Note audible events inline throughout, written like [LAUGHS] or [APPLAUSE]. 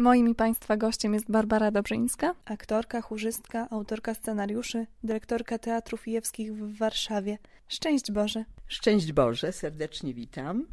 Moim i Państwa gościem jest Barbara Dobrzyńska, aktorka, chórzystka, autorka scenariuszy, dyrektorka jewskich w Warszawie. Szczęść Boże! Szczęść Boże, serdecznie witam.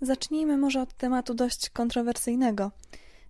Zacznijmy może od tematu dość kontrowersyjnego.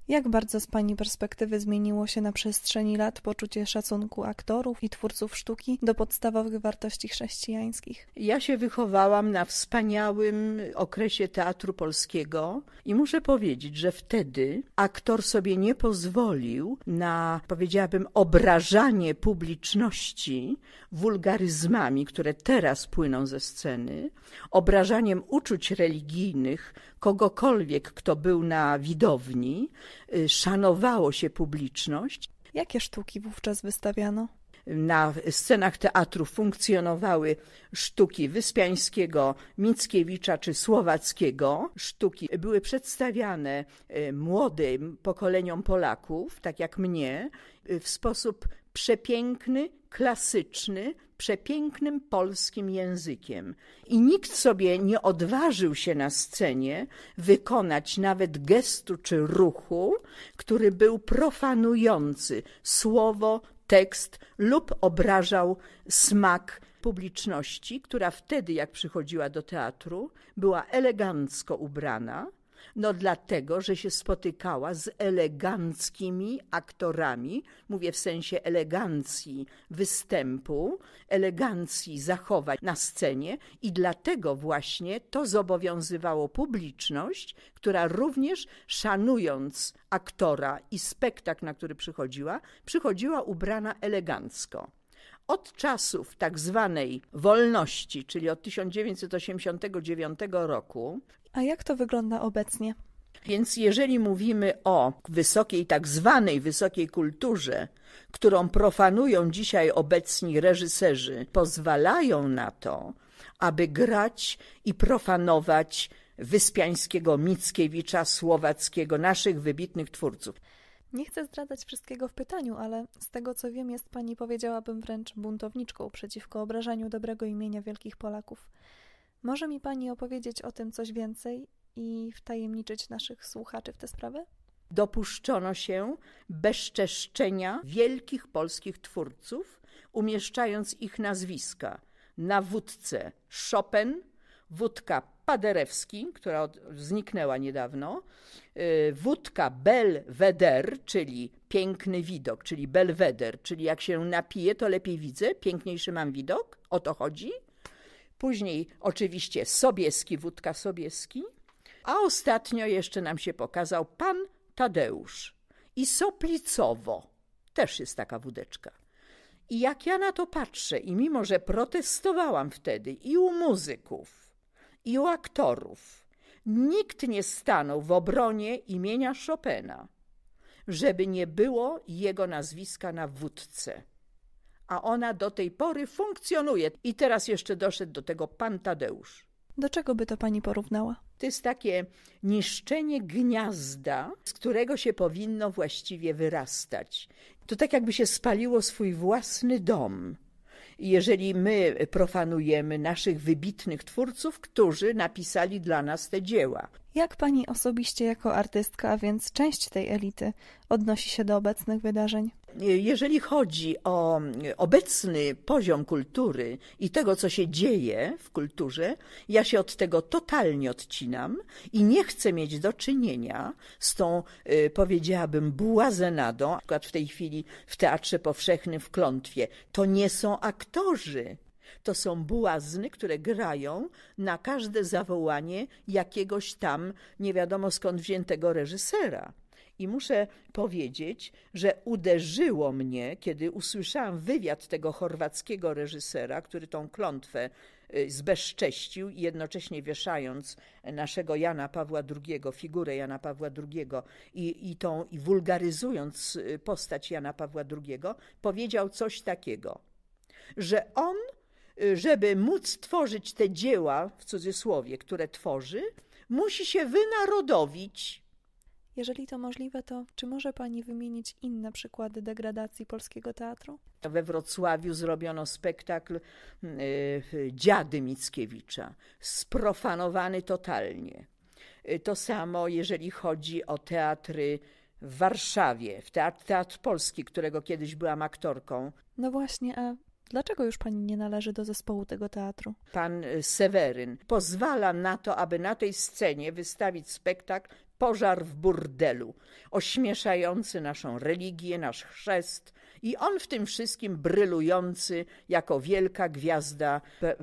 Jak bardzo z Pani perspektywy zmieniło się na przestrzeni lat poczucie szacunku aktorów i twórców sztuki do podstawowych wartości chrześcijańskich? Ja się wychowałam na wspaniałym okresie teatru polskiego i muszę powiedzieć, że wtedy aktor sobie nie pozwolił na, powiedziałabym, obrażanie publiczności wulgaryzmami, które teraz płyną ze sceny, obrażaniem uczuć religijnych, kogokolwiek, kto był na widowni, y, szanowało się publiczność. Jakie sztuki wówczas wystawiano? na scenach teatru funkcjonowały sztuki Wyspiańskiego, Mickiewicza czy Słowackiego. Sztuki były przedstawiane y, młodym pokoleniom Polaków, tak jak mnie, y, w sposób przepiękny, klasyczny, przepięknym polskim językiem. I nikt sobie nie odważył się na scenie wykonać nawet gestu czy ruchu, który był profanujący słowo, tekst lub obrażał smak publiczności, która wtedy, jak przychodziła do teatru, była elegancko ubrana no dlatego, że się spotykała z eleganckimi aktorami, mówię w sensie elegancji występu, elegancji zachowań na scenie i dlatego właśnie to zobowiązywało publiczność, która również szanując aktora i spektakl, na który przychodziła, przychodziła ubrana elegancko od czasów tak zwanej wolności, czyli od 1989 roku, a jak to wygląda obecnie? Więc jeżeli mówimy o wysokiej, tak zwanej wysokiej kulturze, którą profanują dzisiaj obecni reżyserzy, pozwalają na to, aby grać i profanować Wyspiańskiego, Mickiewicza, Słowackiego, naszych wybitnych twórców. Nie chcę zdradzać wszystkiego w pytaniu, ale z tego co wiem, jest pani powiedziałabym wręcz buntowniczką przeciwko obrażaniu dobrego imienia wielkich Polaków. Może mi Pani opowiedzieć o tym coś więcej i wtajemniczyć naszych słuchaczy w tę sprawę? Dopuszczono się bezczeszczenia wielkich polskich twórców, umieszczając ich nazwiska na wódce Chopin, wódka Paderewski, która zniknęła niedawno, y, wódka Belweder, czyli piękny widok, czyli Belweder, czyli jak się napiję, to lepiej widzę, piękniejszy mam widok, o to chodzi – Później oczywiście Sobieski, Wódka Sobieski. A ostatnio jeszcze nam się pokazał pan Tadeusz i Soplicowo. Też jest taka wódeczka. I jak ja na to patrzę, i mimo że protestowałam wtedy i u muzyków, i u aktorów, nikt nie stanął w obronie imienia Chopina, żeby nie było jego nazwiska na wódce a ona do tej pory funkcjonuje. I teraz jeszcze doszedł do tego pan Tadeusz. Do czego by to pani porównała? To jest takie niszczenie gniazda, z którego się powinno właściwie wyrastać. To tak jakby się spaliło swój własny dom. Jeżeli my profanujemy naszych wybitnych twórców, którzy napisali dla nas te dzieła. Jak pani osobiście jako artystka, a więc część tej elity, odnosi się do obecnych wydarzeń? jeżeli chodzi o mm, obecny poziom kultury i tego, co się dzieje w kulturze, ja się od tego totalnie odcinam i nie chcę mieć do czynienia z tą, y, powiedziałabym, błazenadą, na przykład w tej chwili w Teatrze Powszechnym w Klątwie. To nie są aktorzy. To są błazny, które grają na każde zawołanie jakiegoś tam nie wiadomo skąd wziętego reżysera. I muszę powiedzieć, że uderzyło mnie, kiedy usłyszałam wywiad tego chorwackiego reżysera, który tą klątwę y, zbezcześcił i jednocześnie wieszając naszego Jana Pawła II, figurę Jana Pawła II i, i tą i wulgaryzując y, postać Jana Pawła II, powiedział coś takiego, że on, y, żeby móc tworzyć te dzieła, w cudzysłowie, które tworzy, musi się wynarodowić jeżeli to możliwe, to czy może Pani wymienić inne przykłady degradacji polskiego teatru? We Wrocławiu zrobiono spektakl yy, Dziady Mickiewicza, sprofanowany totalnie. Y, to samo, jeżeli chodzi o teatry w Warszawie, w teatr, teatr Polski, którego kiedyś byłam aktorką. No właśnie, a Dlaczego już pani nie należy do zespołu tego teatru? Pan y, Seweryn pozwala na to, aby na tej scenie wystawić spektakl pożar w burdelu, ośmieszający naszą religię, nasz chrzest, i on w tym wszystkim brylujący jako wielka gwiazda,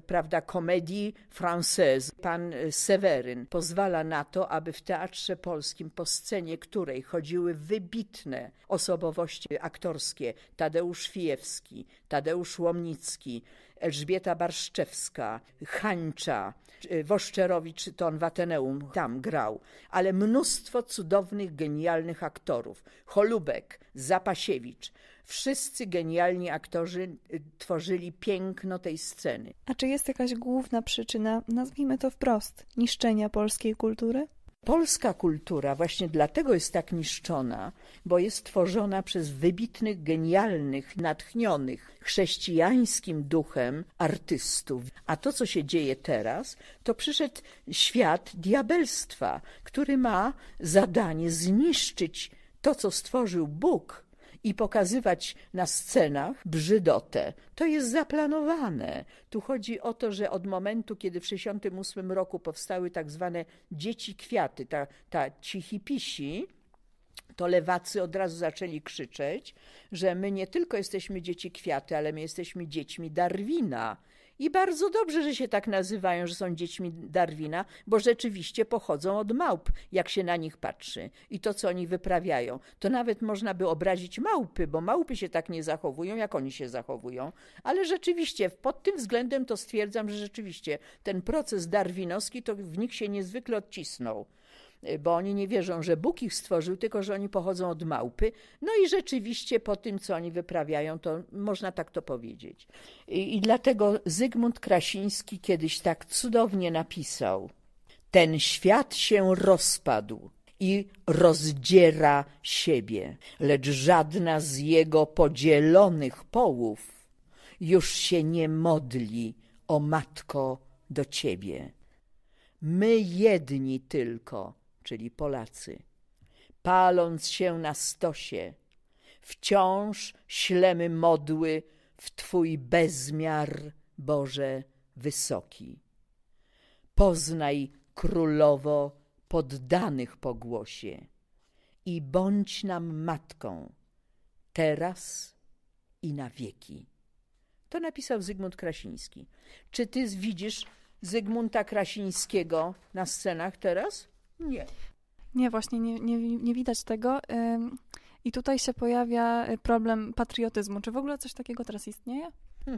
prawda, komedii française, pan y, Seweryn, pozwala na to, aby w teatrze polskim, po scenie której chodziły wybitne osobowości aktorskie, Tadeusz Fijewski, Tadeusz Łomnicki, Elżbieta Barszczewska, Hańcza, y, Woszczerowicz, to on w Ateneum tam grał, ale mnóstwo cudownych, genialnych aktorów. Cholubek, Zapasiewicz, Wszyscy genialni aktorzy y, tworzyli piękno tej sceny. A czy jest jakaś główna przyczyna, nazwijmy to wprost, niszczenia polskiej kultury? Polska kultura właśnie dlatego jest tak niszczona, bo jest tworzona przez wybitnych, genialnych, natchnionych chrześcijańskim duchem artystów. A to, co się dzieje teraz, to przyszedł świat diabelstwa, który ma zadanie zniszczyć to, co stworzył Bóg i pokazywać na scenach brzydotę. To jest zaplanowane. Tu chodzi o to, że od momentu, kiedy w 1968 roku powstały tak zwane dzieci kwiaty, ta, ta cichipisi, to lewacy od razu zaczęli krzyczeć, że my nie tylko jesteśmy dzieci kwiaty, ale my jesteśmy dziećmi Darwina i bardzo dobrze, że się tak nazywają, że są dziećmi Darwina, bo rzeczywiście pochodzą od małp, jak się na nich patrzy. I to, co oni wyprawiają, to nawet można by obrazić małpy, bo małpy się tak nie zachowują, jak oni się zachowują. Ale rzeczywiście, pod tym względem to stwierdzam, że rzeczywiście ten proces darwinowski to w nich się niezwykle odcisnął. Y, bo oni nie wierzą, że Bóg ich stworzył, tylko że oni pochodzą od małpy. No i rzeczywiście po tym, co oni wyprawiają, to można tak to powiedzieć. I, i dlatego Zygmunt Krasiński kiedyś tak cudownie napisał: Ten świat się rozpadł i rozdziera siebie, lecz żadna z jego podzielonych połów już się nie modli o matko do ciebie. My jedni tylko czyli Polacy, paląc się na stosie, wciąż ślemy modły w Twój bezmiar, Boże, wysoki. Poznaj królowo poddanych pogłosie i bądź nam matką, teraz i na wieki. To napisał Zygmunt Krasiński. Czy ty widzisz Zygmunta Krasińskiego na scenach teraz? Nie. Nie, właśnie nie, nie, nie widać tego. I tutaj się pojawia e, problem patriotyzmu. Czy w ogóle coś takiego teraz istnieje? [LAUGHS]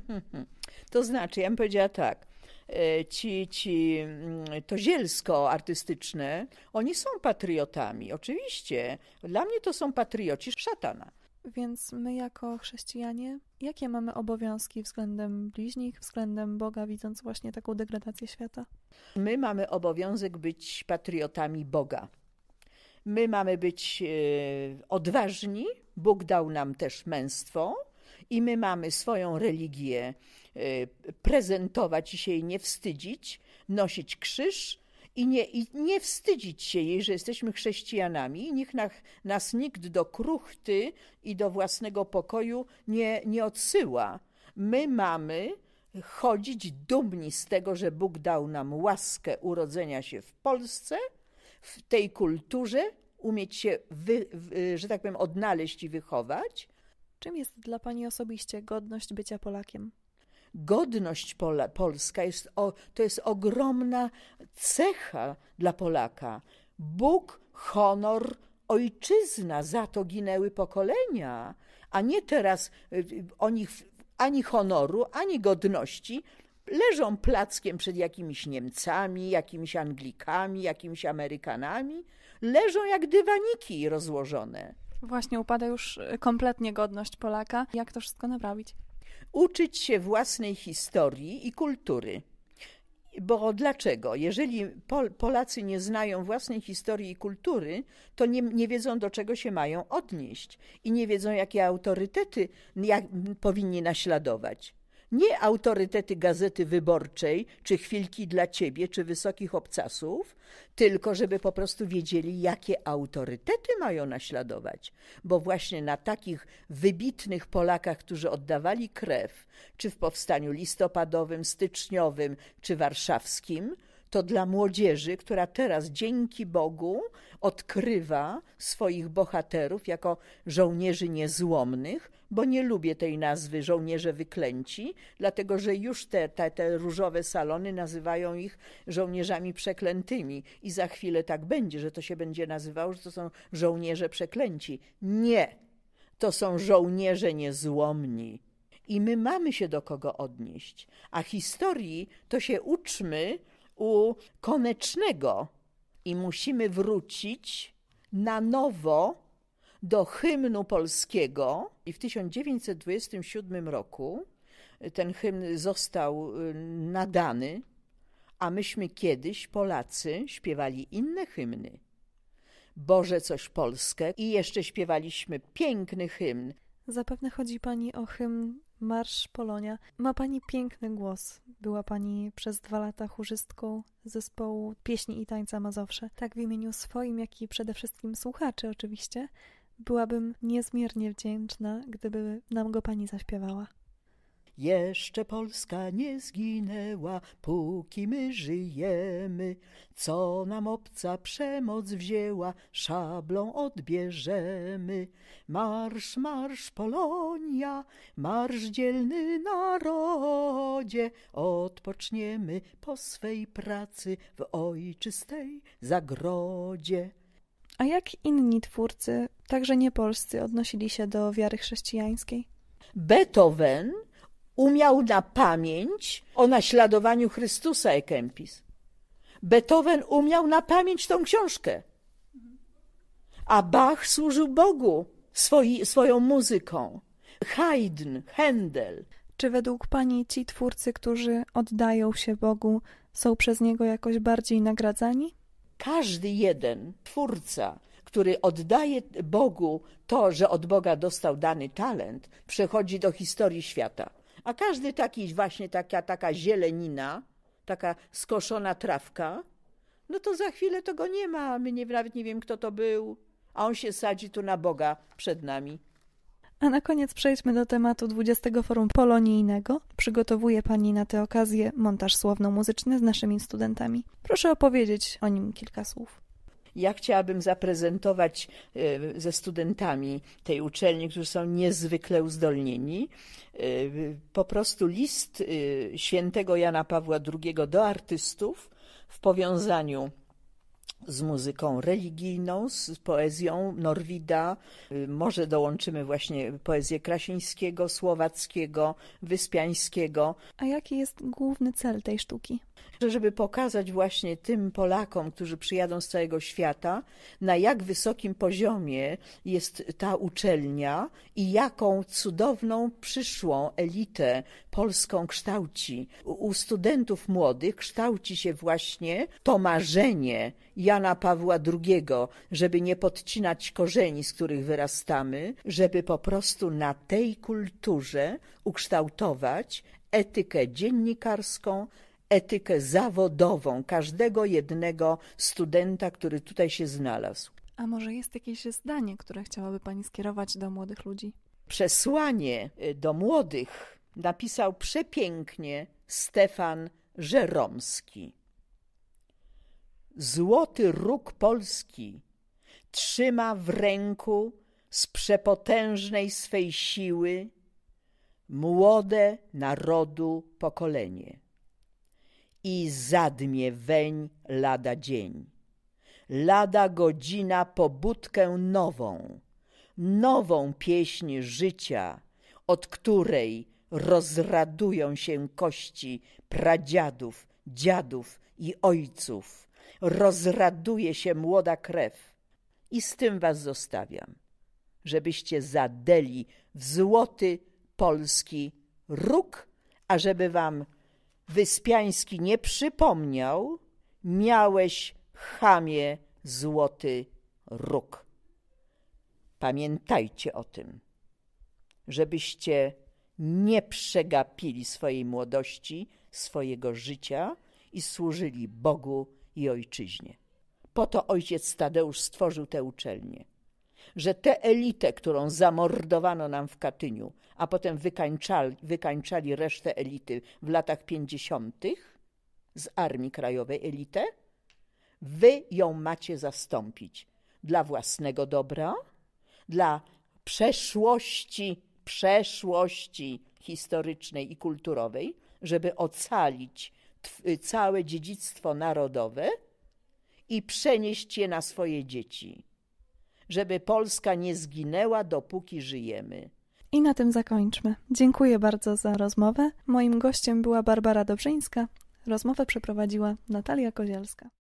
To znaczy, ja bym powiedziała tak. E, ci, ci, mm, to zielsko artystyczne, oni są patriotami, oczywiście. Dla mnie to są patrioci szatana. Więc my, jako chrześcijanie, jakie mamy obowiązki względem bliźnich, względem Boga, widząc właśnie taką degradację świata? My mamy obowiązek być patriotami Boga. My mamy być e, odważni. Bóg dał nam też męstwo i my mamy swoją religię e, prezentować i się jej nie wstydzić, nosić krzyż i nie, i nie wstydzić się jej, że jesteśmy chrześcijanami. Niech na, nas nikt do kruchty i do własnego pokoju nie, nie odsyła. My mamy chodzić dumni z tego, że Bóg dał nam łaskę urodzenia się w Polsce, w tej kulturze, umieć się, wy, że tak powiem, odnaleźć i wychować. Czym jest dla Pani osobiście godność bycia Polakiem? godność Pola, polska jest o, to jest ogromna cecha dla Polaka. Bóg, honor, ojczyzna, za to ginęły pokolenia, a nie teraz y, o nich ani honoru, ani godności, leżą plackiem przed jakimiś Niemcami, jakimiś Anglikami, jakimiś Amerykanami, leżą jak dywaniki rozłożone. Właśnie upada już kompletnie godność Polaka. Jak to wszystko naprawić? uczyć się własnej historii i kultury. Bo dlaczego? Jeżeli Pol Polacy nie znają własnej historii i kultury, to nie, nie, wiedzą, do czego się mają odnieść i nie wiedzą, jakie autorytety jak, powinni naśladować nie autorytety gazety wyborczej, czy chwilki dla ciebie, czy wysokich obcasów, tylko żeby po prostu wiedzieli, jakie autorytety mają naśladować. Bo właśnie na takich wybitnych Polakach, którzy oddawali krew, czy w powstaniu listopadowym, styczniowym, czy warszawskim, to dla młodzieży, która teraz dzięki Bogu odkrywa swoich bohaterów jako żołnierzy niezłomnych, bo nie lubię tej nazwy żołnierze wyklęci, dlatego że już te, te, te różowe salony nazywają ich żołnierzami przeklętymi i za chwilę tak będzie, że to się będzie nazywało, że to są żołnierze przeklęci. Nie, to są żołnierze niezłomni. I my mamy się do kogo odnieść, a historii to się uczmy, u Konecznego i musimy wrócić na nowo do hymnu polskiego. I w 1927 roku ten hymn został y, nadany, a myśmy kiedyś, Polacy, śpiewali inne hymny. Boże coś Polskę i jeszcze śpiewaliśmy piękny hymn. Zapewne chodzi pani o hymn Marsz Polonia. Ma pani piękny głos. Była pani przez dwa lata chórzystką zespołu pieśni i tańca Mazowsze. Tak w imieniu swoim, jak i przede wszystkim słuchaczy oczywiście. Byłabym niezmiernie wdzięczna, gdyby nam go pani zaśpiewała. Jeszcze Polska nie zginęła, póki my żyjemy. Co nam obca przemoc wzięła, szablą odbierzemy. Marsz, marsz Polonia, marsz dzielny narodzie. Odpoczniemy po swej pracy w ojczystej zagrodzie. A jak inni twórcy, także niepolscy, odnosili się do wiary chrześcijańskiej? Beethoven umiał na pamięć o naśladowaniu Chrystusa Ekempis. Beethoven umiał na pamięć tą książkę. A Bach służył Bogu swoi, swoją muzyką. Haydn, Händel. Czy według Pani ci twórcy, którzy oddają się Bogu, są przez Niego jakoś bardziej nagradzani? Każdy jeden twórca, który oddaje Bogu to, że od Boga dostał dany talent, przechodzi do historii świata. A każdy taki właśnie taka, taka zielenina, taka skoszona trawka, no to za chwilę tego nie ma. My nie, nawet nie wiem, kto to był. A on się sadzi tu na Boga przed nami. A na koniec przejdźmy do tematu 20 Forum Polonijnego. Przygotowuje Pani na tę okazję montaż słowno-muzyczny z naszymi studentami. Proszę opowiedzieć o nim kilka słów. Ja chciałabym zaprezentować e, ze studentami tej uczelni, którzy są niezwykle uzdolnieni, e, po prostu list e, świętego Jana Pawła II do artystów w powiązaniu z muzyką religijną, z poezją Norwida. Y, może dołączymy właśnie poezję Krasińskiego, Słowackiego, Wyspiańskiego. A jaki jest główny cel tej sztuki? Żeby pokazać właśnie tym Polakom, którzy przyjadą z całego świata, na jak wysokim poziomie jest ta uczelnia i jaką cudowną przyszłą elitę polską kształci. U studentów młodych kształci się właśnie to marzenie Jana Pawła II, żeby nie podcinać korzeni, z których wyrastamy, żeby po prostu na tej kulturze ukształtować etykę dziennikarską, etykę zawodową każdego jednego studenta, który tutaj się znalazł. A może jest jakieś zdanie, które chciałaby Pani skierować do młodych ludzi? Przesłanie y, do młodych napisał przepięknie Stefan Żeromski złoty róg Polski trzyma w ręku z przepotężnej swej siły młode narodu pokolenie i zadmie weń lada dzień, lada godzina pobudkę nową, nową pieśń życia, od której rozradują się kości pradziadów, dziadów i ojców, rozraduje się młoda krew. I z tym was zostawiam, żebyście zadeli w złoty polski róg, a żeby wam Wyspiański nie przypomniał, miałeś chamie złoty róg. Pamiętajcie o tym, żebyście nie przegapili swojej młodości, swojego życia i służyli Bogu i ojczyźnie. Po to ojciec Tadeusz stworzył tę uczelnię. Że tę elitę, którą zamordowano nam w Katyniu, a potem wykańczali, wykańczali resztę elity w latach 50., z Armii Krajowej elitę, wy ją macie zastąpić dla własnego dobra, dla przeszłości, przeszłości historycznej i kulturowej, żeby ocalić całe dziedzictwo narodowe i przenieść je na swoje dzieci, żeby Polska nie zginęła, dopóki żyjemy. I na tym zakończmy. Dziękuję bardzo za rozmowę. Moim gościem była Barbara Dobrzyńska. Rozmowę przeprowadziła Natalia Kozielska.